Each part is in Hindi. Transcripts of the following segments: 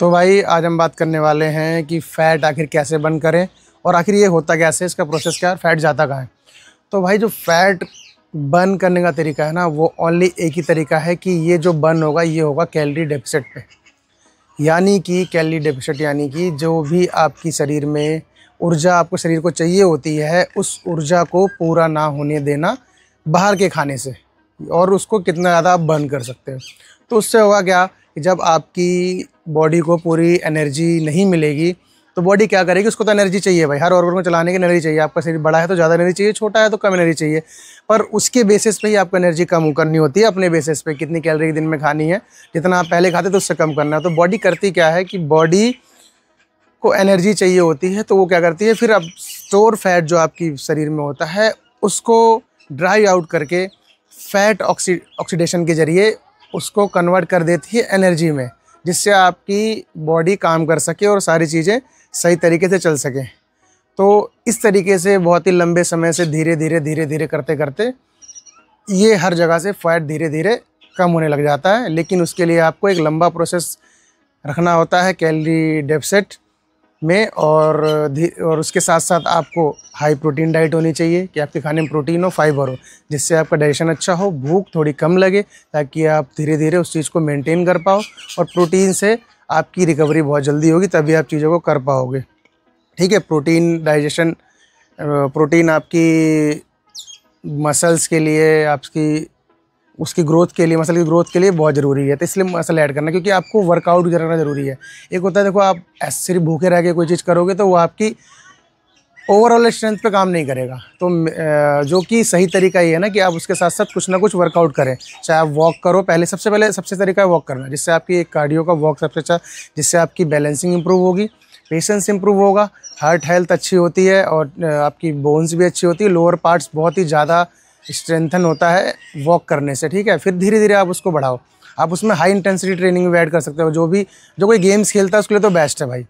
तो भाई आज हम बात करने वाले हैं कि फ़ैट आखिर कैसे बन करें और आखिर ये होता कैसे इसका प्रोसेस क्या है फ़ैट जाता कहाँ है तो भाई जो फ़ैट बर्न करने का तरीका है ना वो ओनली एक ही तरीका है कि ये जो बर्न होगा ये होगा कैलरी डेफिसिट पे यानी कि कैलरी डेफिसिट यानी कि जो भी आपकी शरीर में ऊर्जा आपको शरीर को चाहिए होती है उस ऊर्जा को पूरा ना होने देना बाहर के खाने से और उसको कितना ज़्यादा आप बर्न कर सकते हो तो उससे होगा क्या जब आपकी बॉडी को पूरी एनर्जी नहीं मिलेगी तो बॉडी क्या करेगी उसको तो एनर्जी चाहिए भाई हर ऑर्गन को चलाने की एनर्जी चाहिए आपका शरीर बड़ा है तो ज़्यादा एनर्जी चाहिए छोटा है तो कम एनर्जी चाहिए पर उसके बेसिस पे ही आपको एनर्जी कम करनी होती है अपने बेसिस पे कितनी कैलोरी दिन में खानी है जितना आप पहले खाते थे तो उससे कम करना है तो बॉडी करती क्या है कि बॉडी को एनर्जी चाहिए होती है तो वो क्या करती है फिर अब स्टोर फैट जो आपकी शरीर में होता है उसको ड्राई आउट करके फैट ऑक्सी ऑक्सीडेशन के ज़रिए उसको कन्वर्ट कर देती है एनर्जी में जिससे आपकी बॉडी काम कर सके और सारी चीज़ें सही तरीके से चल सकें तो इस तरीके से बहुत ही लंबे समय से धीरे धीरे धीरे धीरे करते करते ये हर जगह से फैट धीरे धीरे कम होने लग जाता है लेकिन उसके लिए आपको एक लंबा प्रोसेस रखना होता है कैलरी डेफिसिट में और और उसके साथ साथ आपको हाई प्रोटीन डाइट होनी चाहिए कि आपके खाने में प्रोटीन हो फाइबर हो जिससे आपका डाइजेशन अच्छा हो भूख थोड़ी कम लगे ताकि आप धीरे धीरे उस चीज़ को मेंटेन कर पाओ और प्रोटीन से आपकी रिकवरी बहुत जल्दी होगी तभी आप चीज़ों को कर पाओगे ठीक है प्रोटीन डाइजेशन प्रोटीन आपकी मसल्स के लिए आपकी उसकी ग्रोथ के लिए मसल की ग्रोथ के लिए बहुत ज़रूरी है तो इसलिए मसल ऐड करना क्योंकि आपको वर्कआउट करना ज़रूरी है एक होता है देखो आप सिर्फ भूखे रह के कोई चीज़ करोगे तो वो आपकी ओवरऑल स्ट्रेंथ पे काम नहीं करेगा तो जो कि सही तरीका ये है ना कि आप उसके साथ साथ कुछ ना कुछ वर्कआउट करें चाहे आप वॉक करो पहले सबसे पहले सबसे तरीका है वॉक करना जिससे आपकी एक कार्डियो का वॉक सबसे अच्छा जिससे आपकी बैलेंसिंग इंप्रूव होगी पेशेंस इंप्रूव होगा हार्ट हेल्थ अच्छी होती है और आपकी बोन्स भी अच्छी होती है लोअर पार्ट्स बहुत ही ज़्यादा स्ट्रेंथन होता है वॉक करने से ठीक है फिर धीरे धीरे आप उसको बढ़ाओ आप उसमें हाई इंटेंसिटी ट्रेनिंग भी ऐड कर सकते हो जो भी जो कोई गेम्स खेलता है उसके लिए तो बेस्ट है भाई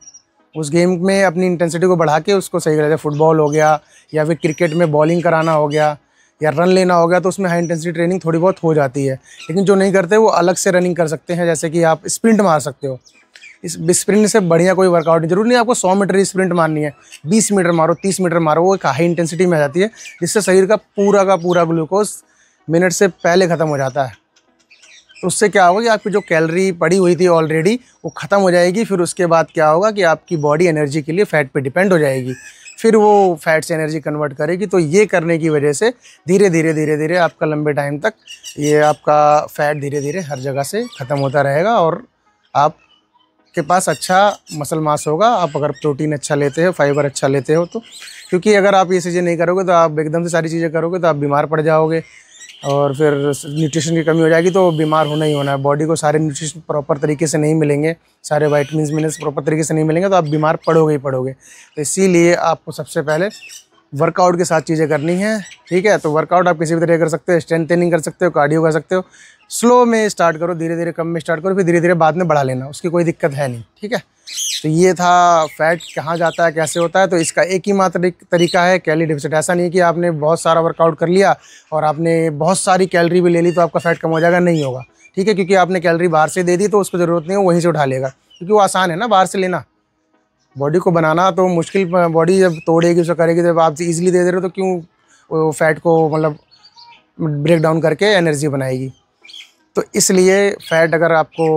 उस गेम में अपनी इंटेंसिटी को बढ़ा के उसको सही कर फुटबॉल हो गया या फिर क्रिकेट में बॉलिंग कराना हो गया या रन लेना हो गया तो उसमें हाई इंटेंसिटी ट्रेनिंग थोड़ी बहुत हो जाती है लेकिन जो नहीं करते वो अलग से रनिंग कर सकते हैं जैसे कि आप स्प्रिंट मार सकते हो इस स्प्रिंट से बढ़िया कोई वर्कआउट नहीं जरूरी नहीं आपको सौ मीटर स्प्रिंट मारनी है बीस मीटर मारो तीस मीटर मारो वो एक हाई इंटेंसिटी में आ जाती है जिससे शरीर का पूरा का पूरा ग्लूकोज मिनट से पहले ख़त्म हो जाता है तो उससे क्या होगा कि आपकी जो कैलरी पड़ी हुई थी ऑलरेडी वो ख़त्म हो जाएगी फिर उसके बाद क्या होगा कि आपकी बॉडी एनर्जी के लिए फ़ैट पे डिपेंड हो जाएगी फिर वो फैट से एनर्जी कन्वर्ट करेगी तो ये करने की वजह से धीरे धीरे धीरे धीरे आपका लंबे टाइम तक ये आपका फैट धीरे धीरे हर जगह से ख़त्म होता रहेगा और आप आपके पास अच्छा मसल मास होगा आप अगर प्रोटीन अच्छा लेते हो फाइबर अच्छा लेते हो तो क्योंकि अगर आप ये चीज़ें नहीं करोगे तो आप एकदम से सारी चीज़ें करोगे तो आप बीमार पड़ जाओगे और फिर न्यूट्रिशन की कमी हो जाएगी तो बीमार होना ही होना है बॉडी को सारे न्यूट्रिशन प्रॉपर तरीके से नहीं मिलेंगे सारे वाइटमिन मिनरल्स प्रॉपर तरीके से नहीं मिलेंगे तो आप बीमार पड़ोगे ही पड़ोगे तो इसीलिए आपको सबसे पहले वर्कआउट के साथ चीज़ें करनी है ठीक है तो वर्कआउट आप किसी भी तरह कर सकते हो स्ट्रेंथनिंग कर सकते हो कार्डियो कर सकते हो स्लो में स्टार्ट करो धीरे धीरे कम में स्टार्ट करो फिर धीरे धीरे बाद में बढ़ा लेना उसकी कोई दिक्कत है नहीं ठीक है तो ये था फैट कहाँ जाता है कैसे होता है तो इसका एक ही मात्र तरीका है कैलरी डिफिसिट ऐसा नहीं कि आपने बहुत सारा वर्कआउट कर लिया और आपने बहुत सारी कैलरी भी ले ली तो आपका फैट कम हो जाएगा नहीं होगा ठीक है क्योंकि आपने कैलरी बाहर से दे दी तो उसको ज़रूरत नहीं है वहीं से उठा लेगा क्योंकि वो आसान है ना बाहर से लेना बॉडी को बनाना तो मुश्किल बॉडी जब तोड़ेगी उसको करेगी जब तो आप इजीली दे दे रहे हो तो क्यों वो फैट को मतलब ब्रेक डाउन करके एनर्जी बनाएगी तो इसलिए फैट अगर आपको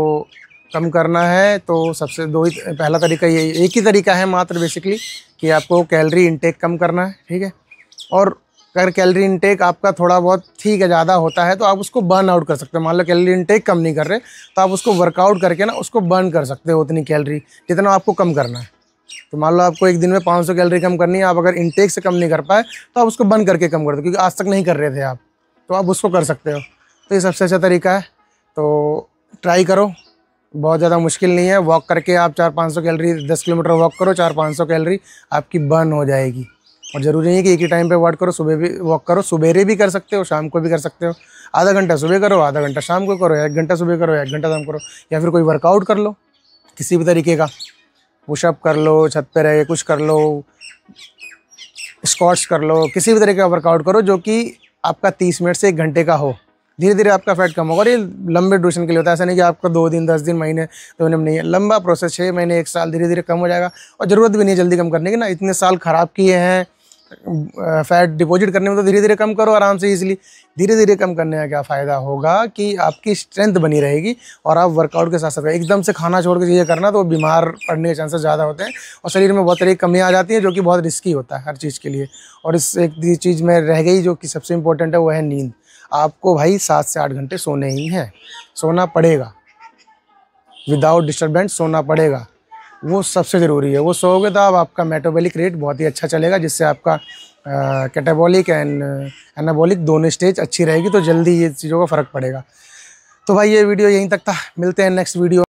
कम करना है तो सबसे दो ही पहला तरीका ये एक ही तरीका है मात्र बेसिकली कि आपको कैलरी इनटेक कम करना है ठीक है और अगर कैलरी इनटेक आपका थोड़ा बहुत ठीक है ज़्यादा होता है तो आप उसको बर्न आउट कर सकते हो मान लो कैलरी इनटेक कम नहीं कर रहे तो आप उसको वर्कआउट करके ना उसको बर्न कर सकते हो उतनी कैलरी जितना आपको कम करना है तो मान लो आपको एक दिन में 500 कैलोरी कम करनी है आप अगर इनटेक से कम नहीं कर पाए तो आप उसको बंद करके कम कर दो क्योंकि आज तक नहीं कर रहे थे आप तो आप उसको कर सकते हो तो ये सबसे अच्छा तरीका है तो ट्राई करो बहुत ज़्यादा मुश्किल नहीं है वॉक करके आप चार पाँच सौ कैलरी दस किलोमीटर वॉक करो चार पाँच सौ कैलरी आपकी बर्न हो जाएगी और ज़रूरी नहीं है कि एक ही टाइम पे वॉक करो सुबह भी वॉक करो सुबेरे भी कर सकते हो शाम को भी कर सकते हो आधा घंटा सुबह करो आधा घंटा शाम को करो एक घंटा सुबह करो एक घंटा शाम करो या फिर कोई वर्कआउट कर लो किसी भी तरीके का पुशअप कर लो छत पे रह के कुछ कर लो स्कॉट्स कर लो किसी भी तरह का वर्कआउट करो जो कि आपका तीस मिनट से एक घंटे का हो धीरे धीरे आपका फैट कम होगा और ये लंबे ड्यूरेशन के लिए होता है ऐसा नहीं कि आपका दो दिन दस दिन महीने दो महीने नहीं है लंबा प्रोसेस छः महीने एक साल धीरे धीरे कम हो जाएगा और ज़रूरत भी नहीं है जल्दी कम करने की ना इतने साल ख़राब किए हैं फैट डिपॉजिट करने में तो धीरे धीरे कम करो आराम से इजिली धीरे धीरे कम करने का क्या फ़ायदा होगा कि आपकी स्ट्रेंथ बनी रहेगी और आप वर्कआउट के साथ साथ एकदम से खाना छोड़ के चीज़ें करना तो बीमार पड़ने के चांसेस ज़्यादा होते हैं और शरीर में बहुत तरह कमियाँ आ जाती हैं जो कि बहुत रिस्की होता है हर चीज़ के लिए और इस एक चीज़ में रह गई जो कि सबसे इम्पोर्टेंट है वो है नींद आपको भाई सात से आठ घंटे सोने ही हैं सोना पड़ेगा विदाउट डिस्टर्बेंस सोना पड़ेगा वो सबसे ज़रूरी है वो सोओगे तो आप आपका मेटाबॉलिक रेट बहुत ही अच्छा चलेगा जिससे आपका कैटाबॉलिक एंड एनाबॉलिक दोनों स्टेज अच्छी रहेगी तो जल्दी ये चीज़ों का फ़र्क पड़ेगा तो भाई ये वीडियो यहीं तक था मिलते हैं नेक्स्ट वीडियो